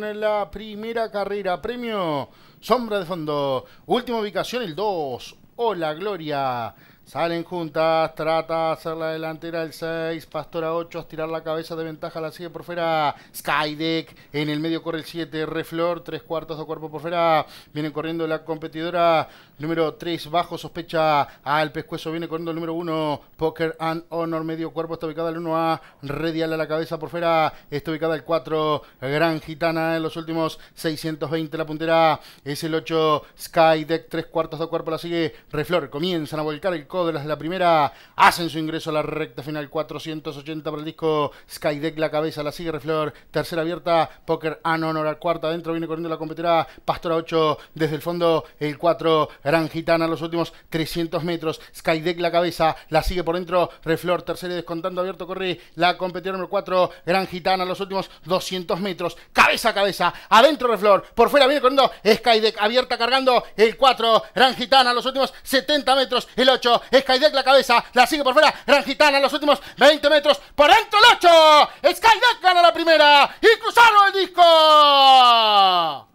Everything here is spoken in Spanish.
en la primera carrera. Premio Sombra de Fondo. Última ubicación, el 2. Hola, Gloria. Salen juntas, trata de hacer la delantera el 6, Pastora 8, a estirar la cabeza de ventaja, la sigue por fuera, Skydeck, en el medio corre el 7, Reflor, 3 cuartos de cuerpo por fuera, viene corriendo la competidora número 3, bajo sospecha, al pescuezo viene corriendo el número 1, Poker and Honor, medio cuerpo, está ubicada el 1A, Redial a la cabeza por fuera, está ubicada el 4, Gran Gitana en los últimos 620, la puntera es el 8, Skydeck, tres cuartos de cuerpo, la sigue, Reflor, comienzan a volcar el de de La primera hacen su ingreso a la recta final. 480 para el disco Skydeck. La cabeza la sigue Reflor. Tercera abierta. Poker Anonora. Cuarta adentro. Viene corriendo la competidora Pastora 8 desde el fondo. El 4 Gran Gitana. Los últimos 300 metros. Skydeck la cabeza. La sigue por dentro. Reflor. Tercera y descontando abierto. Corre la competidora número 4. Gran Gitana. Los últimos 200 metros. Cabeza a cabeza. Adentro Reflor. Por fuera viene corriendo Skydeck. Abierta cargando el 4. Gran Gitana. Los últimos 70 metros. El 8. Skydeck la cabeza, la sigue por fuera. Gran Gitana, los últimos 20 metros. Por dentro el 8. Skydeck gana la primera. Y cruzaron el disco.